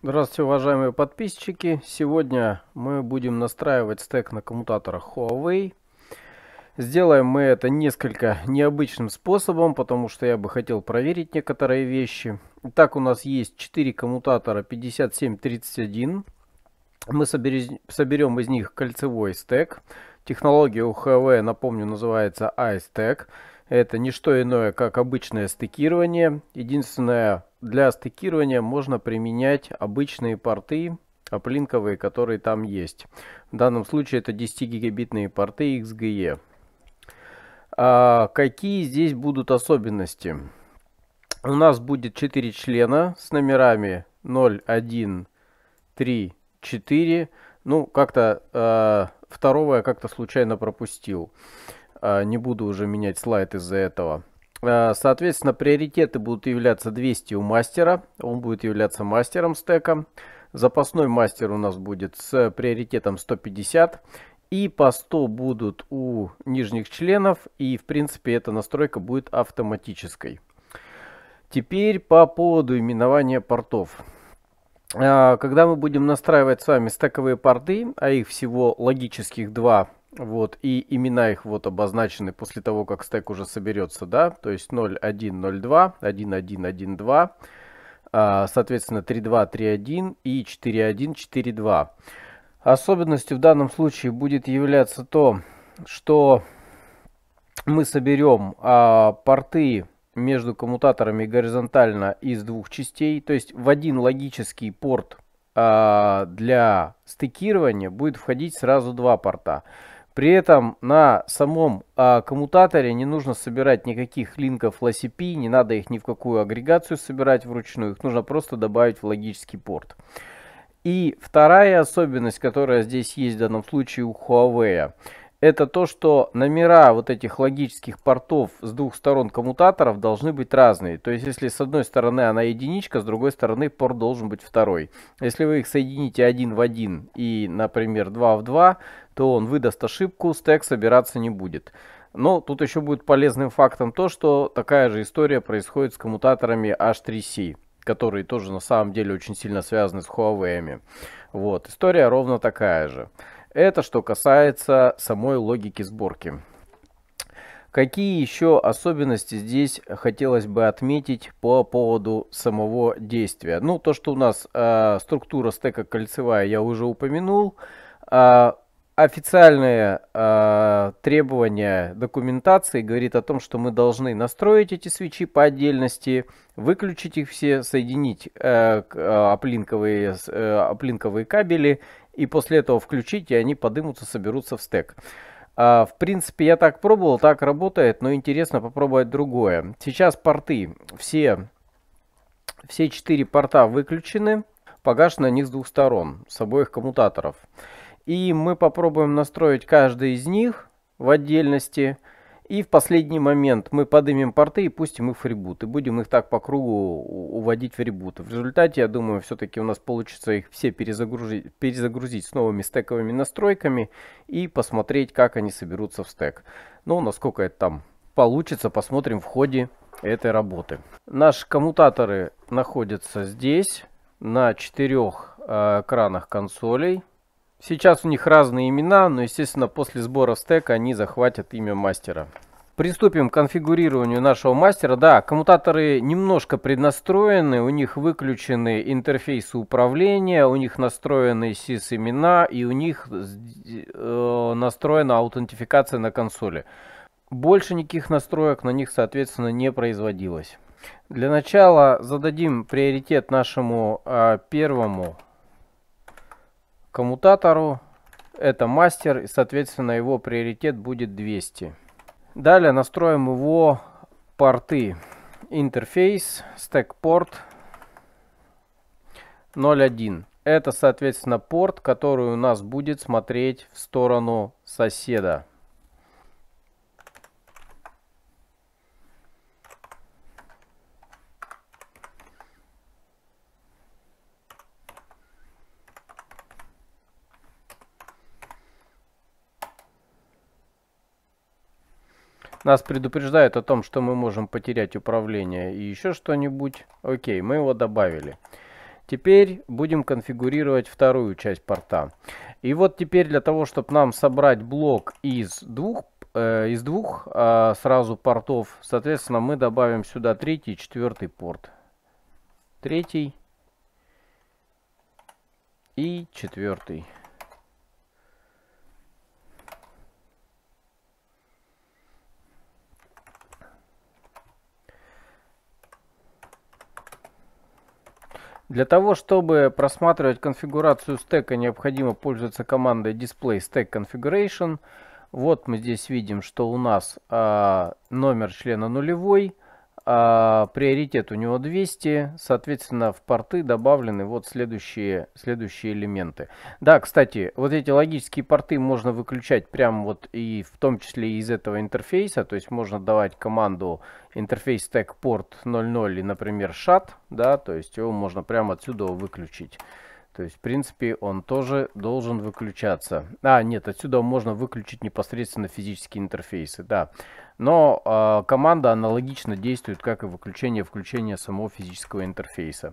Здравствуйте, уважаемые подписчики! Сегодня мы будем настраивать стек на коммутаторах Huawei. Сделаем мы это несколько необычным способом, потому что я бы хотел проверить некоторые вещи. Так у нас есть 4 коммутатора 5731. Мы соберем из них кольцевой стек. Технология у Huawei, напомню, называется iStack. Это не что иное, как обычное стыкирование. Единственное, для стыкирования можно применять обычные порты аплинковые, которые там есть. В данном случае это 10-гигабитные порты XGE. А какие здесь будут особенности? У нас будет 4 члена с номерами 0, 1, 3, 4. Ну, как-то э, второго я как-то случайно пропустил. А, не буду уже менять слайд из-за этого. А, соответственно, приоритеты будут являться 200 у мастера. Он будет являться мастером стека. Запасной мастер у нас будет с приоритетом 150. И по 100 будут у нижних членов. И, в принципе, эта настройка будет автоматической. Теперь по поводу именования портов. А, когда мы будем настраивать с вами стековые порты, а их всего логических два, вот, и имена их вот обозначены после того, как стек уже соберется, да, то есть 0102, 1112, а, соответственно 3231 и 4142. Особенностью в данном случае будет являться то, что мы соберем а, порты между коммутаторами горизонтально из двух частей, то есть в один логический порт а, для стыкирования будет входить сразу два порта. При этом на самом а, коммутаторе не нужно собирать никаких линков LCP, не надо их ни в какую агрегацию собирать вручную, их нужно просто добавить в логический порт. И вторая особенность, которая здесь есть в данном случае у Huawei, это то, что номера вот этих логических портов с двух сторон коммутаторов должны быть разные. То есть, если с одной стороны она единичка, с другой стороны порт должен быть второй. Если вы их соедините один в один и, например, два в два, то он выдаст ошибку, стек собираться не будет. Но тут еще будет полезным фактом то, что такая же история происходит с коммутаторами H3C, которые тоже на самом деле очень сильно связаны с Huawei. Вот, история ровно такая же. Это что касается самой логики сборки. Какие еще особенности здесь хотелось бы отметить по поводу самого действия? Ну, то, что у нас э, структура стека кольцевая, я уже упомянул. Э, а, официальные э, а, требования документации говорит о том, что мы должны настроить эти свечи по отдельности, выключить их все, соединить э, э оплинковые, э, оплинковые кабели и после этого включить, и они подымутся, соберутся в стек. А, в принципе, я так пробовал, так работает, но интересно попробовать другое. Сейчас порты, все, все четыре порта выключены, погашены них с двух сторон, с обоих коммутаторов. И мы попробуем настроить каждый из них в отдельности. И в последний момент мы поднимем порты и пустим их в ребут. И будем их так по кругу уводить в ребут. В результате, я думаю, все-таки у нас получится их все перезагрузить, перезагрузить с новыми стековыми настройками и посмотреть, как они соберутся в стек. Ну, насколько это там получится, посмотрим в ходе этой работы. Наши коммутаторы находятся здесь, на четырех э, экранах консолей. Сейчас у них разные имена, но естественно после сбора стека они захватят имя мастера. Приступим к конфигурированию нашего мастера. Да, коммутаторы немножко преднастроены, у них выключены интерфейсы управления, у них настроены SIS-имена и у них э, настроена аутентификация на консоли. Больше никаких настроек на них, соответственно, не производилось. Для начала зададим приоритет нашему э, первому коммутатору. Это мастер, и, соответственно, его приоритет будет 200. Далее настроим его порты. Интерфейс, стек-порт 0.1. Это, соответственно, порт, который у нас будет смотреть в сторону соседа. Нас предупреждают о том, что мы можем потерять управление и еще что-нибудь. Окей, мы его добавили. Теперь будем конфигурировать вторую часть порта. И вот теперь для того, чтобы нам собрать блок из двух, э, из двух э, сразу портов, соответственно, мы добавим сюда третий и четвертый порт. Третий и четвертый. Для того, чтобы просматривать конфигурацию стека, необходимо пользоваться командой Display Stack Configuration. Вот мы здесь видим, что у нас э, номер члена нулевой, а приоритет у него 200, соответственно, в порты добавлены вот следующие, следующие элементы. Да, кстати, вот эти логические порты можно выключать прямо вот и в том числе из этого интерфейса, то есть можно давать команду интерфейс tag порт 00 и, например, shut, да, то есть его можно прямо отсюда выключить. То есть, в принципе, он тоже должен выключаться. А, нет, отсюда можно выключить непосредственно физические интерфейсы, да. Но э, команда аналогично действует, как и выключение включения самого физического интерфейса.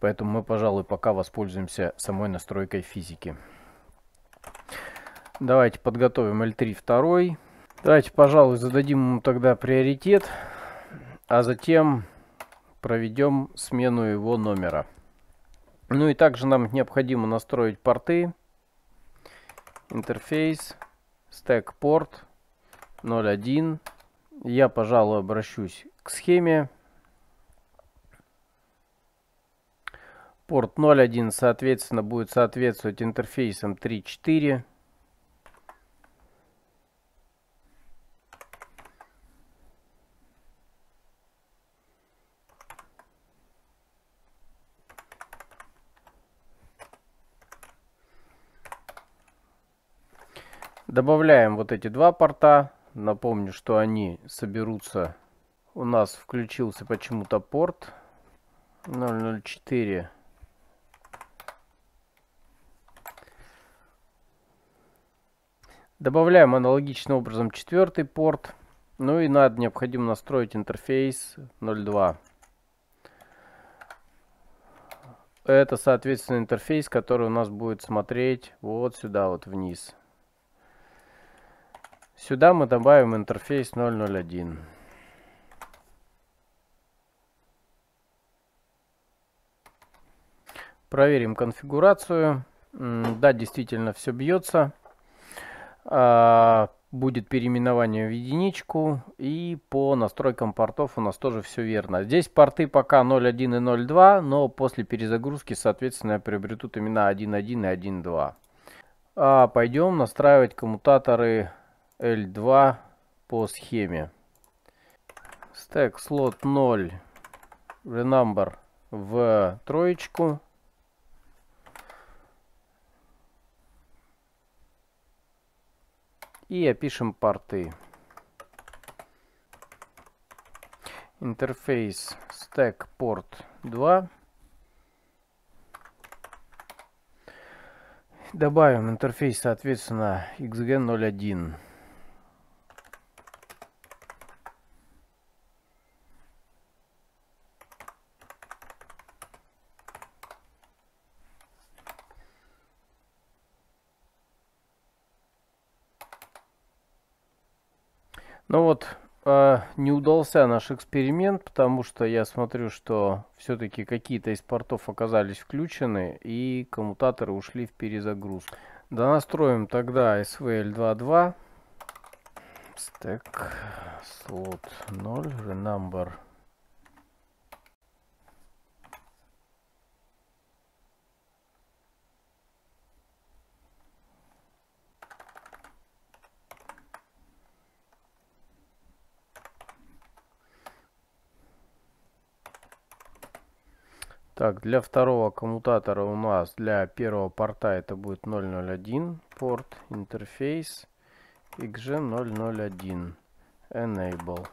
Поэтому мы, пожалуй, пока воспользуемся самой настройкой физики. Давайте подготовим L3 второй. Давайте, пожалуй, зададим ему тогда приоритет, а затем проведем смену его номера. Ну и также нам необходимо настроить порты, интерфейс, стек порт 0.1. Я, пожалуй, обращусь к схеме. Порт 0.1, соответственно, будет соответствовать интерфейсам 3.4. Добавляем вот эти два порта. Напомню, что они соберутся. У нас включился почему-то порт 004. Добавляем аналогичным образом четвертый порт. Ну и надо необходимо настроить интерфейс 02. Это, соответственно, интерфейс, который у нас будет смотреть вот сюда, вот вниз. Сюда мы добавим интерфейс 001. Проверим конфигурацию. Да, действительно все бьется. А, будет переименование в единичку. И по настройкам портов у нас тоже все верно. Здесь порты пока 0.1 и 0.2, но после перезагрузки, соответственно, приобретут имена 1.1 и 1.2. А пойдем настраивать коммутаторы L2 по схеме. Stack слот 0 renumber в троечку. И опишем порты. Интерфейс stack порт 2. Добавим интерфейс, соответственно, xg 01 Ну вот, э, не удался наш эксперимент, потому что я смотрю, что все-таки какие-то из портов оказались включены и коммутаторы ушли в перезагрузку. Донастроим тогда SVL2.2. стек слот 0, renumber Так, для второго коммутатора у нас для первого порта это будет 001 порт интерфейс XG001 Enable.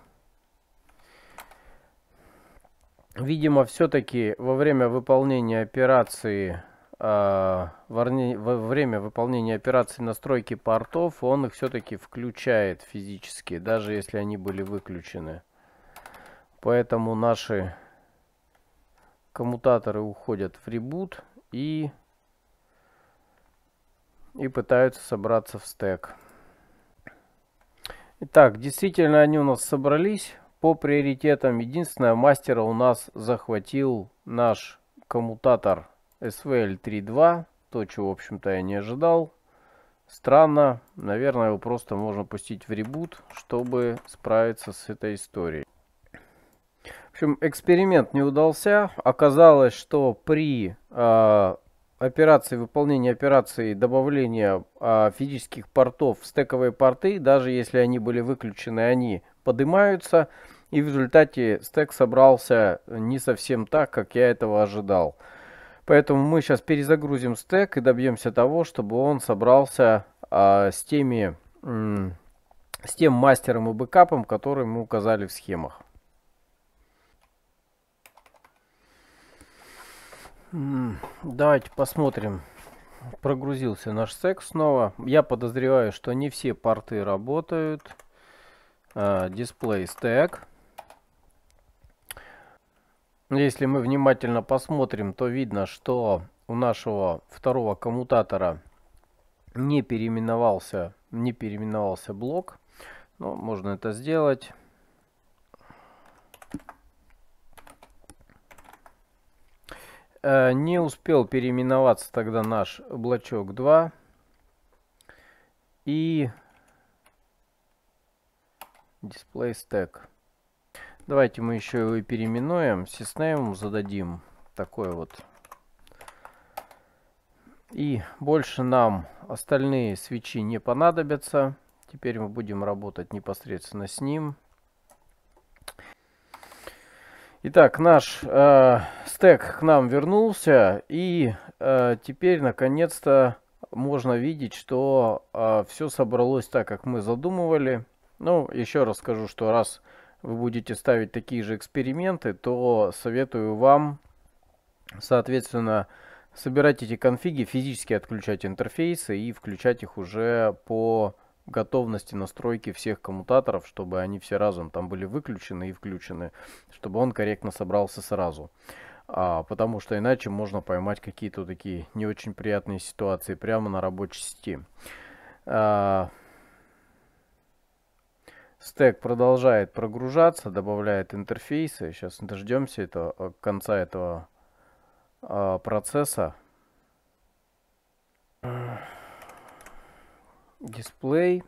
Видимо, все-таки во время выполнения операции а, во время выполнения операции настройки портов он их все-таки включает физически, даже если они были выключены. Поэтому наши коммутаторы уходят в ребут и, и пытаются собраться в стек. Итак, действительно они у нас собрались по приоритетам. Единственное, мастера у нас захватил наш коммутатор SVL3.2. То, чего, в общем-то, я не ожидал. Странно. Наверное, его просто можно пустить в ребут, чтобы справиться с этой историей общем, эксперимент не удался. Оказалось, что при э, операции, выполнении операции добавления э, а, физических портов в стековые порты, даже если они были выключены, они поднимаются. И в результате стек собрался не совсем так, как я этого ожидал. Поэтому мы сейчас перезагрузим стек и добьемся того, чтобы он собрался э, с теми... Э, с тем мастером и бэкапом, который мы указали в схемах. Давайте посмотрим. Прогрузился наш секс снова. Я подозреваю, что не все порты работают. А, дисплей стек. Если мы внимательно посмотрим, то видно, что у нашего второго коммутатора не переименовался, не переименовался блок. Но ну, можно это сделать. Э, не успел переименоваться тогда наш блочок 2. И display stack. Давайте мы еще его и переименуем. Сиснейм зададим такой вот. И больше нам остальные свечи не понадобятся. Теперь мы будем работать непосредственно с ним. Итак, наш э, стек к нам вернулся, и э, теперь наконец-то можно видеть, что э, все собралось так, как мы задумывали. Ну, еще раз скажу, что раз вы будете ставить такие же эксперименты, то советую вам, соответственно, собирать эти конфиги, физически отключать интерфейсы и включать их уже по готовности настройки всех коммутаторов, чтобы они все разом там были выключены и включены, чтобы он корректно собрался сразу. А, потому что иначе можно поймать какие-то такие не очень приятные ситуации прямо на рабочей сети. А, стек продолжает прогружаться, добавляет интерфейсы. Сейчас дождемся этого, э, конца этого а, процесса дисплей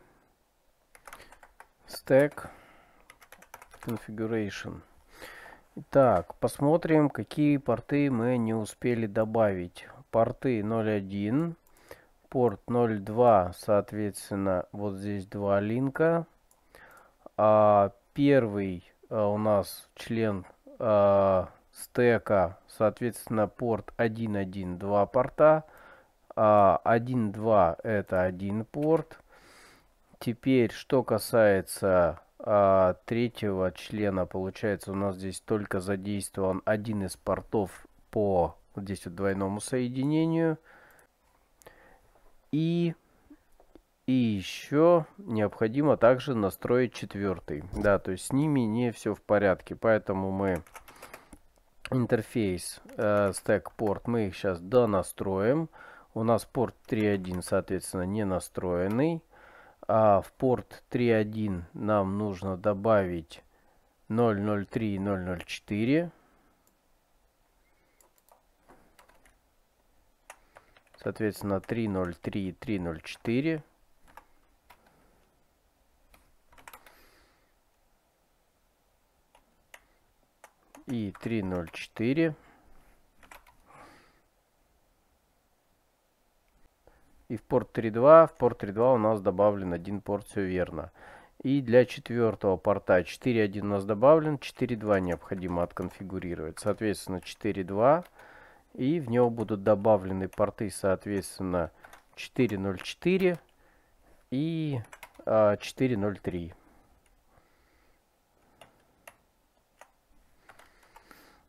стек configuration. так посмотрим, какие порты мы не успели добавить. Порты 0.1, порт 0.2, соответственно, вот здесь два линка. А первый а, у нас член а, стека, соответственно, порт 1.1, два порта а 1.2 это один порт. Теперь, что касается а, третьего члена, получается у нас здесь только задействован один из портов по вот здесь вот двойному соединению. И, и еще необходимо также настроить четвертый. Да, то есть с ними не все в порядке, поэтому мы интерфейс, э, стек порт, мы их сейчас донастроим. настроим у нас порт 3.1, соответственно, не настроенный. А в порт 3.1 нам нужно добавить 003 и 004. Соответственно, 303 и 304. И 304. И в порт 3.2, в порт 3.2 у нас добавлен один порт, все верно. И для четвертого порта 4.1 у нас добавлен, 4.2 необходимо отконфигурировать. Соответственно, 4.2 и в него будут добавлены порты, соответственно, 4.04 и 4.03. А,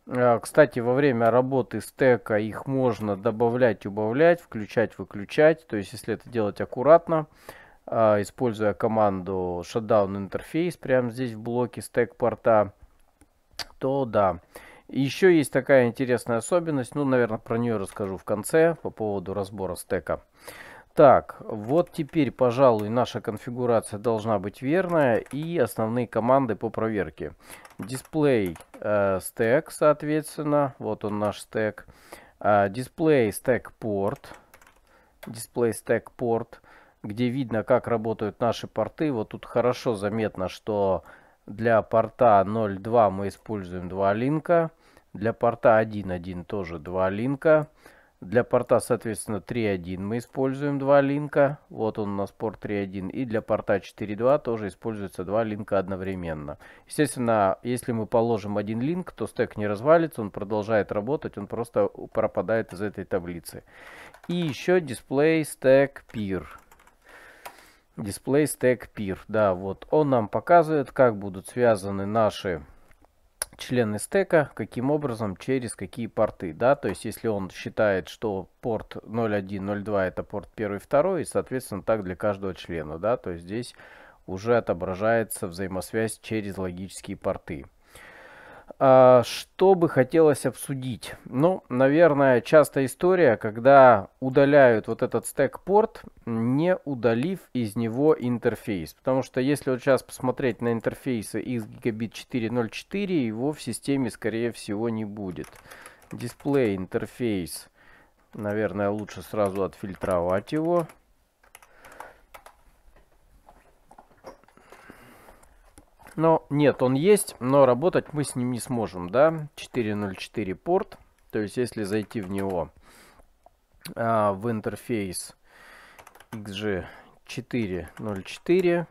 А, кстати, во время работы стека их можно добавлять, убавлять, включать, выключать. То есть, если это делать аккуратно, а, используя команду Shutdown Interface прямо здесь в блоке стек порта, то да. Еще есть такая интересная особенность, ну, наверное, про нее расскажу в конце по поводу разбора стека. Так, вот теперь, пожалуй, наша конфигурация должна быть верная и основные команды по проверке. Дисплей э, стек, соответственно, вот он наш стек. Э, дисплей стек порт, дисплей стек порт, где видно, как работают наши порты. Вот тут хорошо заметно, что для порта 0.2 мы используем два линка, для порта 1.1 тоже два линка. Для порта, соответственно, 3.1 мы используем два линка. Вот он у нас порт 3.1. И для порта 4.2 тоже используется два линка одновременно. Естественно, если мы положим один линк, то стек не развалится, он продолжает работать, он просто пропадает из этой таблицы. И еще display stack peer. Display stack peer. Да, вот он нам показывает, как будут связаны наши члены стека, каким образом, через какие порты, да, то есть если он считает, что порт 0102 это порт 1 2, и соответственно так для каждого члена, да, то есть здесь уже отображается взаимосвязь через логические порты. А, что бы хотелось обсудить? Ну, наверное, частая история, когда удаляют вот этот стек-порт, не удалив из него интерфейс. Потому что если вот сейчас посмотреть на интерфейсы из Gigabit 4.0.4, его в системе, скорее всего, не будет. Дисплей интерфейс, наверное, лучше сразу отфильтровать его. Но нет, он есть, но работать мы с ним не сможем, да. 404 порт, то есть если зайти в него а, в интерфейс XG404,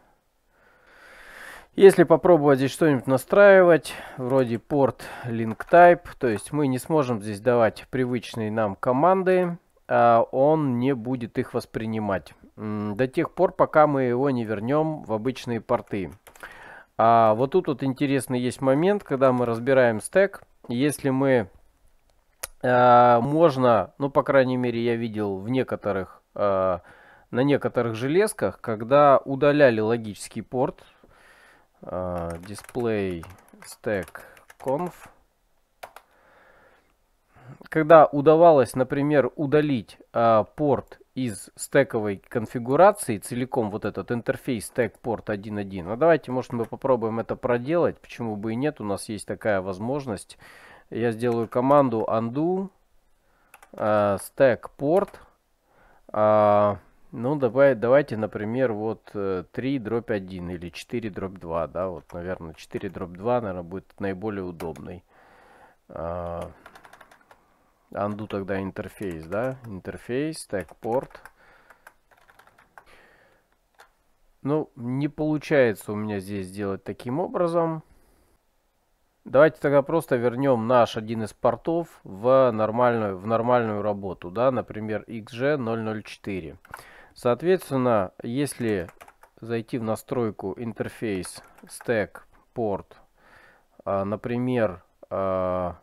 если попробовать здесь что-нибудь настраивать, вроде порт link type, то есть мы не сможем здесь давать привычные нам команды, а он не будет их воспринимать. До тех пор, пока мы его не вернем в обычные порты. А вот тут вот интересный есть момент, когда мы разбираем стек. Если мы э, можно, ну по крайней мере я видел в некоторых э, на некоторых железках, когда удаляли логический порт э, display stack conf, когда удавалось, например, удалить э, порт из стековой конфигурации целиком вот этот интерфейс стек порт 1.1. Ну а давайте, может, мы попробуем это проделать. Почему бы и нет, у нас есть такая возможность. Я сделаю команду undo э, stack port. А, ну, давай, давайте, например, вот 3 э, дробь 1 или 4 дробь 2. Да, вот, наверное, 4 дробь 2, наверное, будет наиболее удобный. А, Анду тогда интерфейс, да? Интерфейс, так, порт. Ну, не получается у меня здесь сделать таким образом. Давайте тогда просто вернем наш один из портов в нормальную, в нормальную работу, да? Например, XG004. Соответственно, если зайти в настройку интерфейс, стек, порт, а, например, а,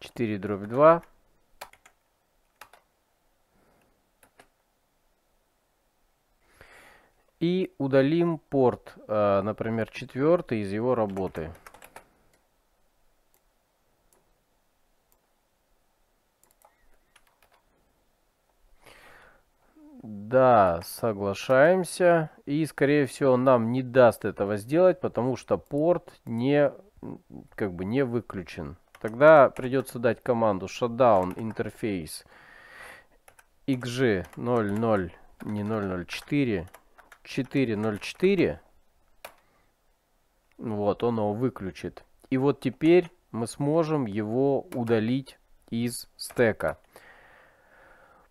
4 дробь 2. И удалим порт, э, например, четвертый из его работы. Да, соглашаемся. И, скорее всего, нам не даст этого сделать, потому что порт не, как бы не выключен. Тогда придется дать команду shutdown interface xg00, не 004, 404. Вот, он его выключит. И вот теперь мы сможем его удалить из стека.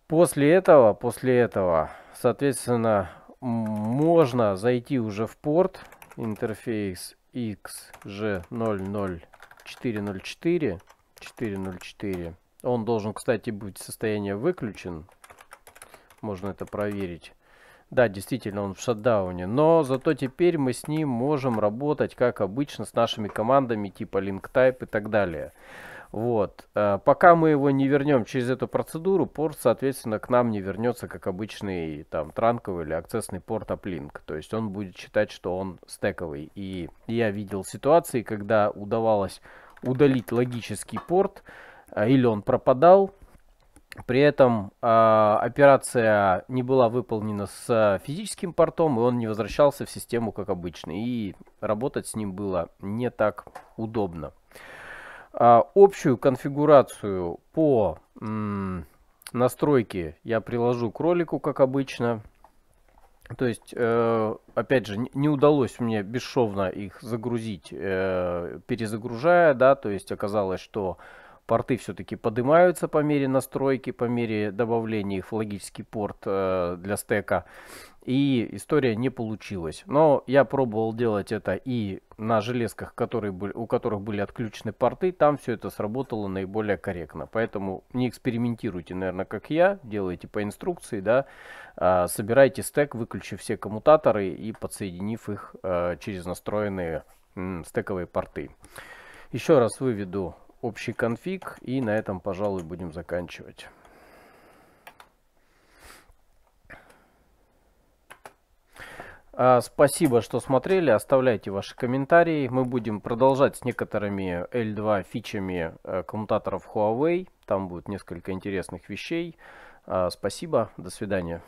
После этого, после этого, соответственно, можно зайти уже в порт интерфейс XG00 404. 404. Он должен, кстати, быть состояние выключен. Можно это проверить. Да, действительно, он в шатдауне. Но зато теперь мы с ним можем работать, как обычно, с нашими командами типа LinkType и так далее. Вот. Э, пока мы его не вернем через эту процедуру, порт, соответственно, к нам не вернется, как обычный там транковый или акцессный порт Uplink. То есть он будет считать, что он стековый. И я видел ситуации, когда удавалось удалить логический порт, э, или он пропадал, при этом э, операция не была выполнена с физическим портом, и он не возвращался в систему, как обычно. И работать с ним было не так удобно. А, общую конфигурацию по настройке я приложу к ролику, как обычно. То есть, э, опять же, не удалось мне бесшовно их загрузить, э, перезагружая, да, то есть оказалось, что порты все-таки поднимаются по мере настройки, по мере добавления их в логический порт э, для стека. И история не получилась. Но я пробовал делать это и на железках, которые были, у которых были отключены порты. Там все это сработало наиболее корректно. Поэтому не экспериментируйте, наверное, как я. Делайте по инструкции, да. Э, собирайте стек, выключив все коммутаторы и подсоединив их э, через настроенные э, стековые порты. Еще раз выведу общий конфиг. И на этом, пожалуй, будем заканчивать. А, спасибо, что смотрели. Оставляйте ваши комментарии. Мы будем продолжать с некоторыми L2 фичами э, коммутаторов Huawei. Там будет несколько интересных вещей. А, спасибо. До свидания.